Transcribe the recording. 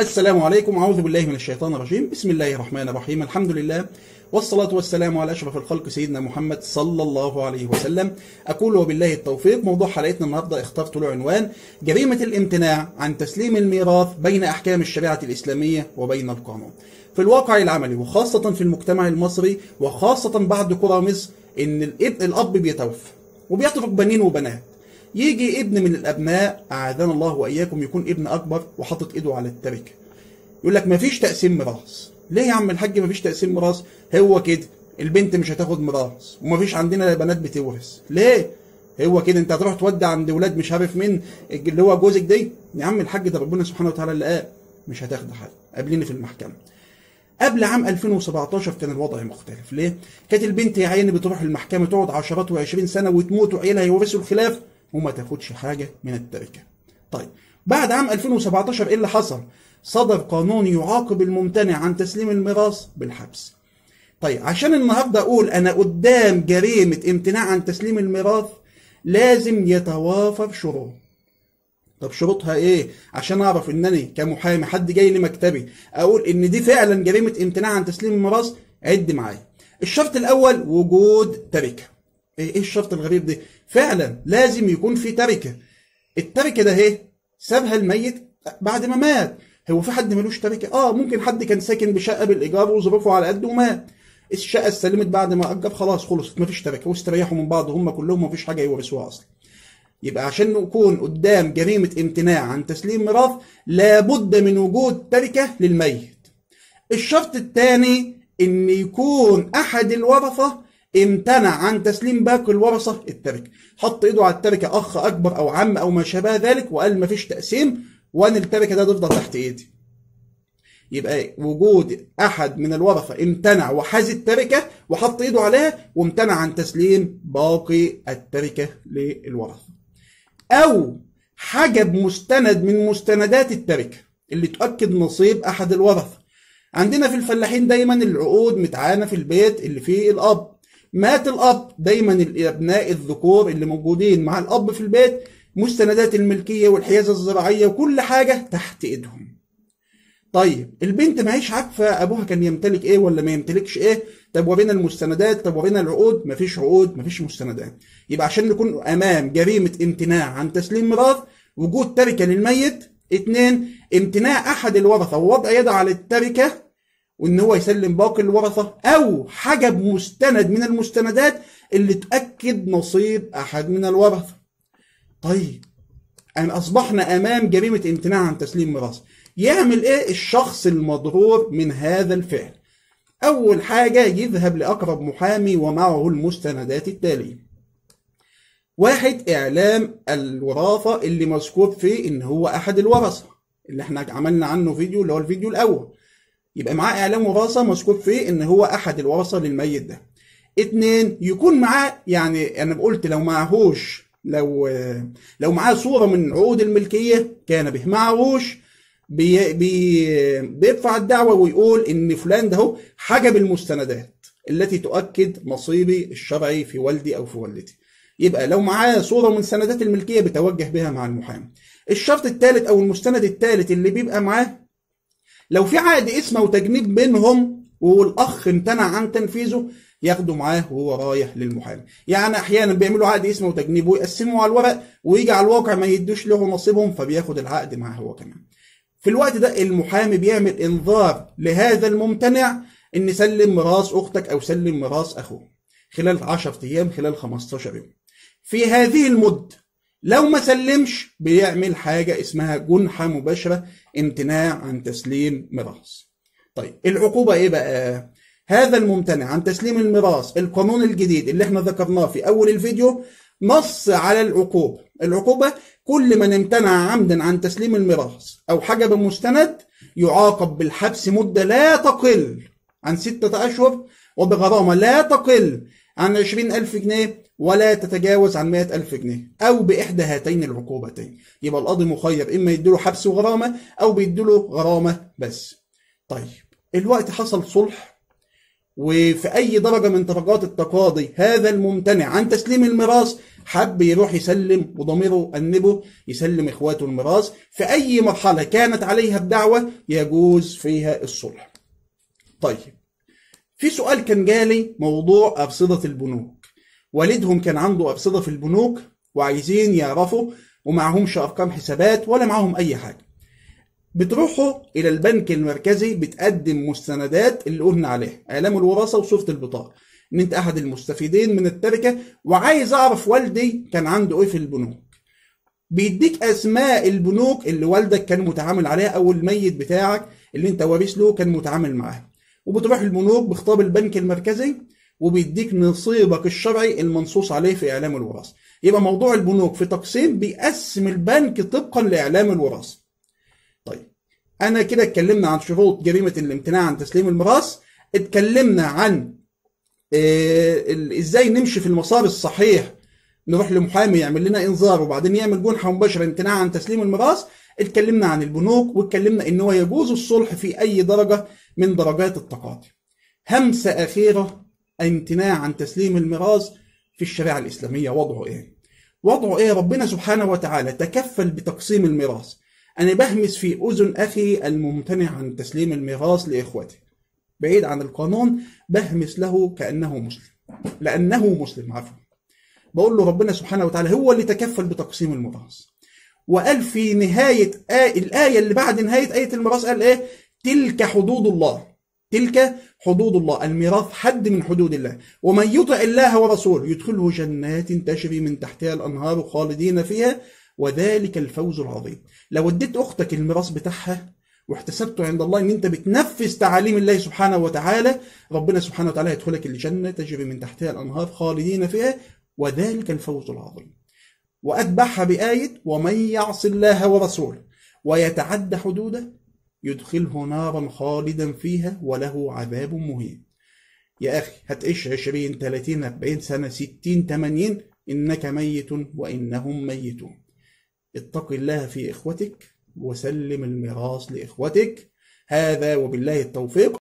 السلام عليكم أعوذ بالله من الشيطان الرجيم بسم الله الرحمن الرحيم الحمد لله والصلاة والسلام على أشرف الخلق سيدنا محمد صلى الله عليه وسلم أقول وبالله التوفيق موضوع حلقتنا النهاردة اخترت له عنوان جريمة الامتناع عن تسليم الميراث بين أحكام الشريعة الإسلامية وبين القانون في الواقع العملي وخاصة في المجتمع المصري وخاصة بعد قرى مصر إن الأب بيتوفى وبيترك بنين وبنات يجي ابن من الابناء اعاذنا الله واياكم يكون ابن اكبر وحاطط ايده على التركه يقول لك مفيش تقسيم ميراث ليه يا عم الحاج مفيش تقسيم ميراث هو كده البنت مش هتاخد ميراث ومفيش عندنا بنات بتورث ليه هو كده انت هتروح تودع عند ولاد مش عارف مين اللي هو جوزك دي يا عم الحاج ده ربنا سبحانه وتعالى اللي قال مش هتاخد حاجه قابليني في المحكمه قبل عام 2017 كان الوضع مختلف ليه؟ كانت البنت يا عيني بتروح المحكمه تقعد عشرات و20 سنه وتموت وعيالها يورثوا الخلاف وما تاخدش حاجه من التركه. طيب بعد عام 2017 ايه اللي حصل؟ صدر قانون يعاقب الممتنع عن تسليم الميراث بالحبس. طيب عشان النهارده اقول انا قدام جريمه امتناع عن تسليم الميراث لازم يتوافر شروط. طب شروطها ايه؟ عشان اعرف انني كمحامي حد جاي لمكتبي اقول ان دي فعلا جريمه امتناع عن تسليم الميراث عد معايا. الشرط الاول وجود تركه. إيه-, ايه الشرط الغريب ده فعلا لازم يكون في تركه التركه ده اهي سابها الميت بعد ما مات هو في حد ملوش تركه اه ممكن حد كان ساكن بشقه بالايجار وظروفه على قد ومات الشقه استلمت بعد ما اجر خلاص خلصت مفيش تركه واستريحوا من بعض هم كلهم مفيش حاجه يورثوها اصلا يبقى عشان نكون قدام جريمه امتناع عن تسليم ميراث لابد من وجود تركه للميت الشرط الثاني ان يكون احد الورثه امتنع عن تسليم باقي الورثة التركة حط ايده على التركة اخ اكبر او عم او ما شابه ذلك وقال مفيش تقسيم وانا التركة ده تفضل تحت ايدي يبقى وجود احد من الورثه امتنع وحاز التركه وحط ايده عليها وامتنع عن تسليم باقي التركه للورثه. او حجب مستند من مستندات التركه اللي تؤكد نصيب احد الورثه. عندنا في الفلاحين دايما العقود متعانه في البيت اللي فيه الاب مات الاب دايما الابناء الذكور اللي موجودين مع الاب في البيت مستندات الملكيه والحيازه الزراعيه وكل حاجه تحت ايدهم طيب البنت معيش عارفه ابوها كان يمتلك ايه ولا ما يمتلكش ايه طب وبين المستندات طب وبين العقود ما فيش عقود ما فيش مستندات يبقى عشان نكون امام جريمه امتناع عن تسليم ميراث وجود تركه للميت اثنين امتناع احد الورثه ووضع يده على التركه وان هو يسلم باقي الورثه او حاجه بمستند من المستندات اللي تاكد نصيب احد من الورثه طيب أن يعني اصبحنا امام جريمه امتناع عن تسليم ميراث يعمل ايه الشخص المضرور من هذا الفعل اول حاجه يذهب لاقرب محامي ومعه المستندات التاليه واحد اعلام الوراثه اللي مذكور فيه ان هو احد الورثه اللي احنا عملنا عنه فيديو اللي هو الفيديو الاول يبقى معاه اعلام وراثه مذكور فيه ان هو احد الورثه للميت ده اثنين يكون معاه يعني انا قلت لو معهوش لو لو معاه صوره من عقود الملكيه كان به معهوش بي بي بيدفع الدعوه ويقول ان فلان ده هو حجب المستندات التي تؤكد مصيري الشرعي في والدي او في والدتي يبقى لو معاه صوره من سندات الملكيه بتوجه بها مع المحامي الشرط الثالث او المستند الثالث اللي بيبقى معاه لو في عقد اسمه وتجنيد بينهم والاخ امتنع عن تنفيذه ياخده معاه وهو رايح للمحامي يعني احيانا بيعملوا عقد اسمه وتجنيب ويقسموا على الورق ويجي على الواقع ما يدوش له نصيبهم فبياخد العقد معاه هو كمان في الوقت ده المحامي بيعمل انذار لهذا الممتنع ان سلم راس اختك او سلم راس اخوه خلال 10 ايام خلال 15 يوم في هذه المده لو ما سلمش بيعمل حاجة اسمها جنحة مباشرة امتناع عن تسليم ميراث طيب العقوبة ايه بقى؟ هذا الممتنع عن تسليم الميراث القانون الجديد اللي احنا ذكرناه في اول الفيديو نص على العقوبة العقوبة كل من امتنع عمدا عن تسليم الميراث او حاجة بمستند يعاقب بالحبس مدة لا تقل عن ستة اشهر وبغرامة لا تقل عن 20000 جنيه ولا تتجاوز عن 100000 جنيه أو بإحدى هاتين العقوبتين يبقى القاضي مخير إما يديله حبس وغرامة أو بيديله غرامة بس طيب الوقت حصل صلح وفي أي درجة من درجات التقاضي هذا الممتنع عن تسليم الميراث حب يروح يسلم وضميره أنبه يسلم إخواته الميراث في أي مرحلة كانت عليها الدعوة يجوز فيها الصلح طيب في سؤال كان جالي موضوع أبصدة البنوك والدهم كان عنده أبصدة في البنوك وعايزين يعرفوا ومعهمش أرقام حسابات ولا معهم أي حاجة بتروحوا إلى البنك المركزي بتقدم مستندات اللي قلنا عليها إعلام الوراثة وصورة البطاقة إن أنت أحد المستفيدين من التركة وعايز أعرف والدي كان عنده إيه في البنوك بيديك اسماء البنوك اللي والدك كان متعامل عليها او الميت بتاعك اللي انت وارث له كان متعامل معاها وبتروح البنوك بخطاب البنك المركزي وبيديك نصيبك الشرعي المنصوص عليه في اعلام الوراثه يبقى موضوع البنوك في تقسيم بيقسم البنك طبقا لاعلام الوراثه طيب انا كده اتكلمنا عن شروط جريمه الامتناع عن تسليم الميراث اتكلمنا عن إيه ازاي نمشي في المسار الصحيح نروح لمحامي يعمل لنا انذار وبعدين يعمل جنحه مباشره امتناع عن تسليم الميراث اتكلمنا عن البنوك واتكلمنا ان هو يجوز الصلح في اي درجه من درجات التقاضي همسة أخيرة امتناع عن تسليم الميراث في الشريعة الإسلامية وضعه إيه؟ وضعه إيه؟ ربنا سبحانه وتعالى تكفل بتقسيم الميراث أنا بهمس في أذن أخي الممتنع عن تسليم الميراث لإخوته بعيد عن القانون بهمس له كأنه مسلم لأنه مسلم عفوا بقول له ربنا سبحانه وتعالى هو اللي تكفل بتقسيم الميراث وقال في نهاية آية الآية اللي بعد نهاية آية الميراث قال إيه تلك حدود الله تلك حدود الله الميراث حد من حدود الله ومن يطع الله ورسوله يدخله جنات تجري من تحتها الأنهار خالدين فيها وذلك الفوز العظيم لو اديت أختك الميراث بتاعها واحتسبته عند الله ان انت بتنفذ تعاليم الله سبحانه وتعالى ربنا سبحانه وتعالى يدخلك الجنة تجري من تحتها الأنهار خالدين فيها وذلك الفوز العظيم وأتبعها بآية ومن يعص الله ورسوله ويتعدى حدوده يدخله نارا خالدا فيها وله عذاب مهين يا أخي هتعيش 20 30 40 سنة 60 80 إنك ميت وإنهم ميتون اتق الله في إخوتك وسلم الميراث لإخوتك هذا وبالله التوفيق